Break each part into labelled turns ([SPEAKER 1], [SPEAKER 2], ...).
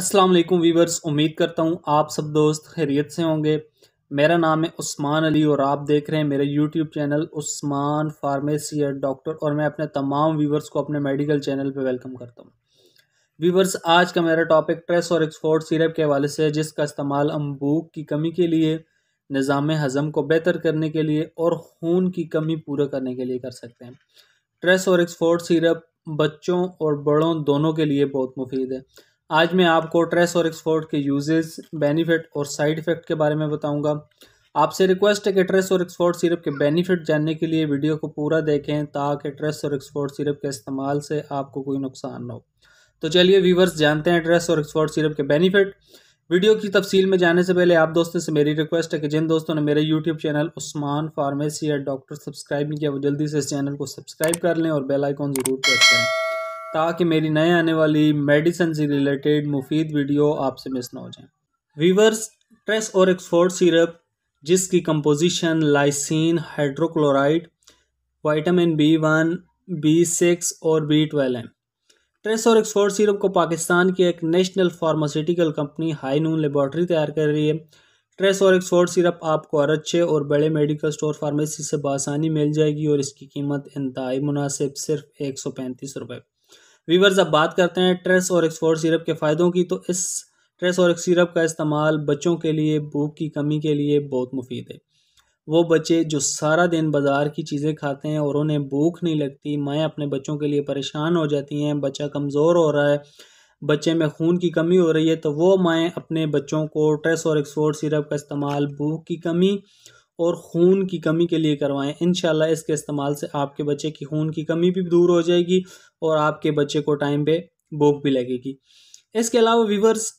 [SPEAKER 1] अस्सलाम वालेकुम वीवर्स उम्मीद करता हूँ आप सब दोस्त खैरियत से होंगे मेरा नाम है उस्मान अली और आप देख रहे हैं मेरे YouTube channel Usman pharmacy doctor और मैं अपने तमाम वीवर्स को अपने मेडिकल चैनल पर वेलकम करता हूँ वीवर्स आज का मेरा टॉपिक ट्रेस और एक्सफोर्ट सिरप के हवाले से है जिसका इस्तेमाल हम भूख की कमी के लिए निज़ाम हज़म को बेहतर करने के लिए और खून की कमी पूरा करने के लिए कर सकते हैं ट्रेस और एक्सफोर्ट सिरप बच्चों और बड़ों दोनों के लिए बहुत मुफीद है आज मैं आपको ट्रेस और एक्सपोर्ट के यूजेस बेनिफिट और साइड इफ़ेक्ट के बारे में बताऊंगा आपसे रिक्वेस्ट है कि ट्रेस और एक्सपोर्ट सिरप के बेनिफिट जानने के लिए वीडियो को पूरा देखें ताकि ट्रेस और एक्सपोर्ट सिरप के इस्तेमाल से आपको कोई नुकसान ना हो तो चलिए व्यूवर्स जानते हैं ट्रेस और एक्सपोर्ट सिरप के बेनिफिट वीडियो की तफसील में जाने से पहले आप दोस्तों से मेरी रिक्वेस्ट है कि जिन दोस्तों ने मेरे यूट्यूब चैनल उस्मान फार्मेसी या डॉक्टर सब्सक्राइब नहीं किया वो जल्दी से इस चैनल को सब्सक्राइब कर लें और बेल आइकॉन ज़रूर प्रेस करें ताकि मेरी नए आने वाली मेडिसन से रिलेटेड मुफीद वीडियो आपसे मिस ना हो जाए वीवर्स ट्रेस और एक्सफोर्ड सिरप जिसकी composition lysine hydrochloride vitamin B one B six और बी ट्वेल्व है ट्रेस और एक्सफोर्ड सिरप को पाकिस्तान की एक national pharmaceutical company Highnoon laboratory तैयार कर रही है ट्रेस और एक्सफोर्ड सिरप आपको अच्छे और बड़े मेडिकल स्टोर फार्मेसी से बसानी मिल जाएगी और इसकी कीमत इंतहाई मुनासिब सिर्फ एक सौ पैंतीस रुपये वीवर्स अब बात करते हैं ट्रेस और एक्सफोर्ड सिरप के फ़ायदों की तो इस ट्रेस और सिरप का इस्तेमाल बच्चों के लिए भूख की कमी के लिए बहुत मुफीद है वो बच्चे जो सारा दिन बाज़ार की चीज़ें खाते हैं और उन्हें भूख नहीं लगती माएँ अपने बच्चों के लिए परेशान हो जाती हैं बच्चा कमज़ोर हो रहा है बच्चे में खून की कमी हो रही है तो वो माएँ अपने बच्चों को ट्रेस और एक्सफोर्ड सिरप का इस्तेमाल भूख की कमी और खून की कमी के लिए करवाएं इन इसके इस्तेमाल से आपके बच्चे की खून की कमी भी दूर हो जाएगी और आपके बच्चे को टाइम पे भूख भी लगेगी इसके अलावा वीवर्स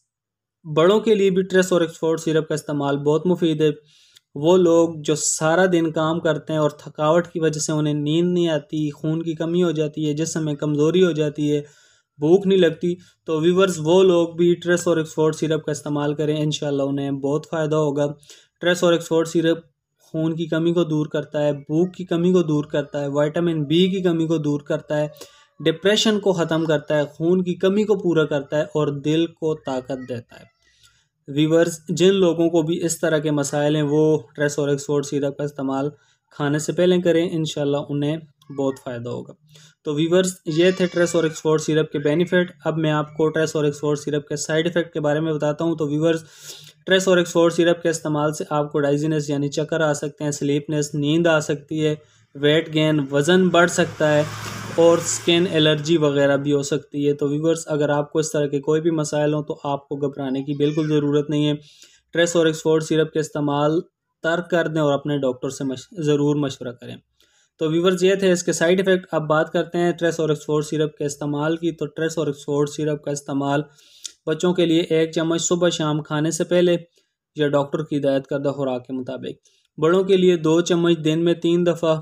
[SPEAKER 1] बड़ों के लिए भी ट्रेस और एक्सपोर्ट सिरप का इस्तेमाल बहुत मुफीद है वो लोग जो सारा दिन काम करते हैं और थकावट की वजह से उन्हें नींद नहीं आती खून की कमी हो जाती है जिस समय कमज़ोरी हो जाती है भूख नहीं लगती तो वीवर्स वो लोग भी ट्रेस और एक्सपोर्ट सिरप का इस्तेमाल करें इन उन्हें बहुत फ़ायदा होगा ट्रेस और एक्सपोर्ट सिरप खून की कमी को दूर करता है भूख की कमी को दूर करता है वाइटामिन बी की कमी को दूर करता है डिप्रेशन को ख़त्म करता है खून की कमी को पूरा करता है और दिल को ताकत देता है वीवर्स जिन लोगों को भी इस तरह के मसाइल हैं वो ट्रेस और एक्सोड सीरप का इस्तेमाल खाने से पहले करें इन उन्हें बहुत फ़ायदा होगा तो वीवर्स ये थे ट्रेस और एक्सपोर्ट सिरप के बेनिफिट अब मैं आपको ट्रेस और एक्सपोर्ट सिरप के साइड इफ़ेक्ट के बारे में बताता हूँ तो वीवर्स ट्रेस और एक शोर सिरप के इस्तेमाल से आपको डाइजीनेस यानी चक्कर आ सकते हैं स्लीपनेस नींद आ सकती है वेट गेन वज़न बढ़ सकता है और स्किन एलर्जी वगैरह भी हो सकती है तो व्यूवर्स अगर आपको इस तरह के कोई भी मसाइल हों तो आपको घबराने की बिल्कुल ज़रूरत नहीं है ट्रेस और एक्सफोर्ड सिरप के इस्तेमाल तर्क कर दें और अपने डॉक्टर से मश, ज़रूर मशवरा करें तो व्यूवर्स ये थे इसके साइड इफ़ेक्ट अब बात करते हैं ट्रेस और एक्सफोर्ड सिरप के इस्तेमाल की तो ट्रेस और एक्सफोर्ड सिरप का इस्तेमाल बच्चों के लिए एक चम्मच सुबह शाम खाने से पहले या डॉक्टर की हिदायत करदा खुराक के मुताबिक बड़ों के लिए दो चम्मच दिन में तीन दफ़ा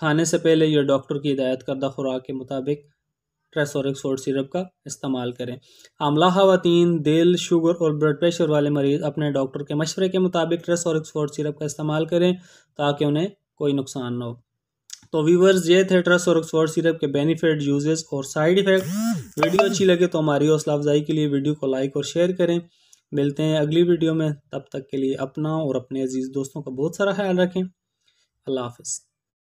[SPEAKER 1] खाने से पहले या डॉक्टर की हिदायत करदा खुराक के मुताबिक ट्रेसोरिक सोड सिरप का इस्तेमाल करें आमला खातन दिल शुगर और ब्लड प्रेशर वाले मरीज़ अपने डॉक्टर के मशवरे के मुताबिक ट्रेसोरिक सोड सिरप का इस्तेमाल करें ताकि उन्हें कोई नुकसान न हो तो व्यूवर्स ये थे ट्रस और ऑक्सफोर्ड सिरप के बेनिफिट यूजेस और साइड इफेक्ट वीडियो अच्छी लगे तो हमारी हौसला अफजाई के लिए वीडियो को लाइक और शेयर करें मिलते हैं अगली वीडियो में तब तक के लिए अपना और अपने अजीज़ दोस्तों का बहुत सारा ख्याल रखें अल्लाह हाफिज़